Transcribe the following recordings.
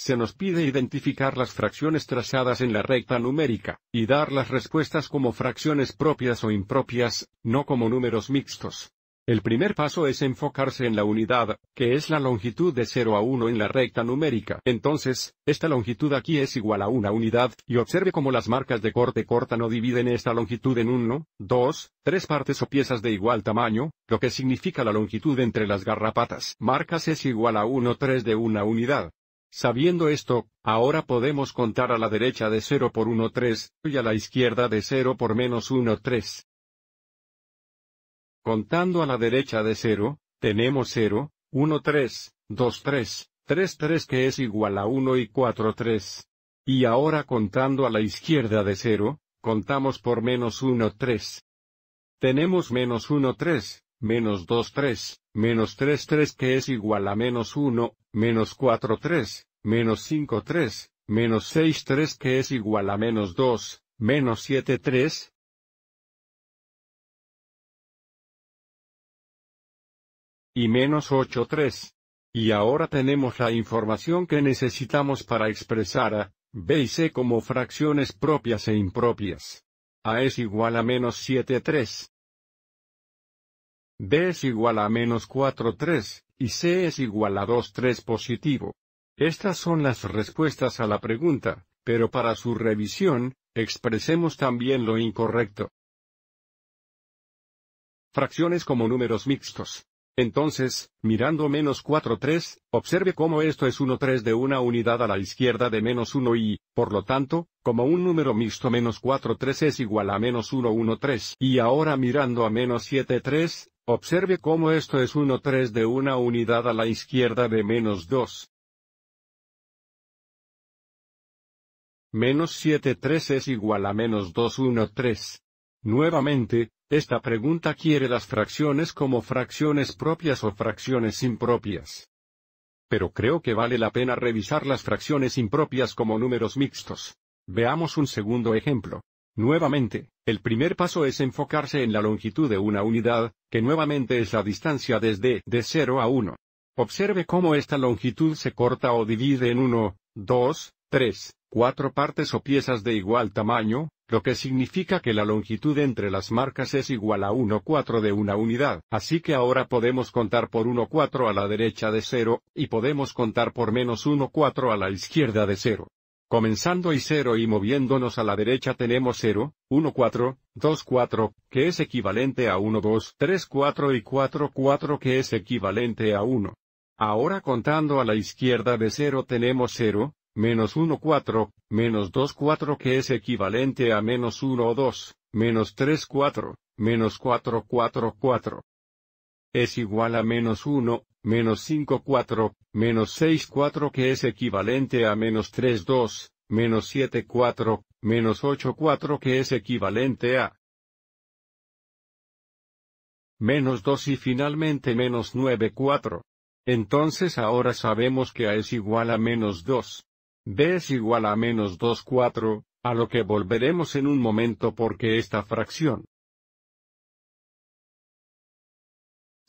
Se nos pide identificar las fracciones trazadas en la recta numérica, y dar las respuestas como fracciones propias o impropias, no como números mixtos. El primer paso es enfocarse en la unidad, que es la longitud de 0 a 1 en la recta numérica. Entonces, esta longitud aquí es igual a una unidad, y observe cómo las marcas de corte corta no dividen esta longitud en 1, 2, 3 partes o piezas de igual tamaño, lo que significa la longitud entre las garrapatas. Marcas es igual a 1 3 de una unidad. Sabiendo esto, ahora podemos contar a la derecha de 0 por 1 3, y a la izquierda de 0 por menos 1 3. Contando a la derecha de 0, tenemos 0, 1 3, 2 3, 3 3 que es igual a 1 y 4 3. Y ahora contando a la izquierda de 0, contamos por menos 1 3. Tenemos menos 1 3 menos 2 3, menos 3 3 que es igual a menos 1, menos 4 3, menos 5 3, menos 6 3 que es igual a menos 2, menos 7 3. Y menos 8 3. Y ahora tenemos la información que necesitamos para expresar a b y c como fracciones propias e impropias. a es igual a menos 7 3 b es igual a menos 4 3, y c es igual a 2 3 positivo. Estas son las respuestas a la pregunta, pero para su revisión, expresemos también lo incorrecto. Fracciones como números mixtos. Entonces, mirando menos 4 3, observe cómo esto es 1 3 de una unidad a la izquierda de menos 1 y, por lo tanto, como un número mixto menos 4 3 es igual a menos 1 1 3. Y ahora mirando a menos 7 3, Observe cómo esto es 1-3 de una unidad a la izquierda de menos 2. Menos 7-3 es igual a menos 2-1-3. Nuevamente, esta pregunta quiere las fracciones como fracciones propias o fracciones impropias. Pero creo que vale la pena revisar las fracciones impropias como números mixtos. Veamos un segundo ejemplo. Nuevamente, el primer paso es enfocarse en la longitud de una unidad, que nuevamente es la distancia desde de 0 a 1. Observe cómo esta longitud se corta o divide en 1, 2, 3, 4 partes o piezas de igual tamaño, lo que significa que la longitud entre las marcas es igual a 1 4 de una unidad. Así que ahora podemos contar por 1 4 a la derecha de 0, y podemos contar por menos 1 4 a la izquierda de 0. Comenzando y 0 y moviéndonos a la derecha tenemos 0, 1, 4, 2, 4, que es equivalente a 1, 2, 3, 4 y 4, 4 que es equivalente a 1. Ahora contando a la izquierda de 0 tenemos 0, menos 1, 4, menos 2, 4 que es equivalente a menos 1 2, menos 3, 4, menos 4, 4, 4. Es igual a menos 1, menos 5 4, menos 6 4 que es equivalente a menos 3 2, menos 7 4, menos 8 4 que es equivalente a menos 2 y finalmente menos 9 4. Entonces ahora sabemos que A es igual a menos 2. B es igual a menos 2 4, a lo que volveremos en un momento porque esta fracción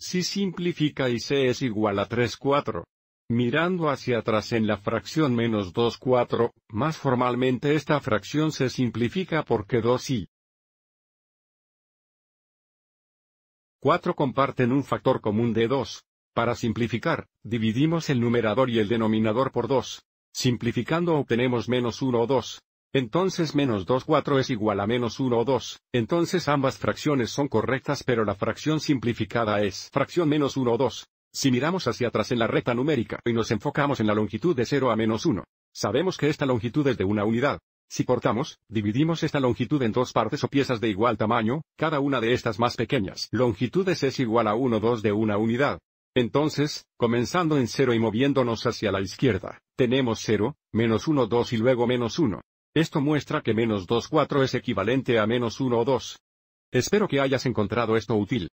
Si simplifica y c es igual a 3 4. Mirando hacia atrás en la fracción menos 2 4, más formalmente esta fracción se simplifica porque 2 y 4 comparten un factor común de 2. Para simplificar, dividimos el numerador y el denominador por 2. Simplificando obtenemos menos 1 o 2. Entonces menos 2 4 es igual a menos 1 2, entonces ambas fracciones son correctas pero la fracción simplificada es fracción menos 1 2. Si miramos hacia atrás en la recta numérica y nos enfocamos en la longitud de 0 a menos 1, sabemos que esta longitud es de una unidad. Si cortamos, dividimos esta longitud en dos partes o piezas de igual tamaño, cada una de estas más pequeñas longitudes es igual a 1 2 de una unidad. Entonces, comenzando en 0 y moviéndonos hacia la izquierda, tenemos 0, menos 1 2 y luego menos 1. Esto muestra que menos 2 4 es equivalente a menos 1 o 2. Espero que hayas encontrado esto útil.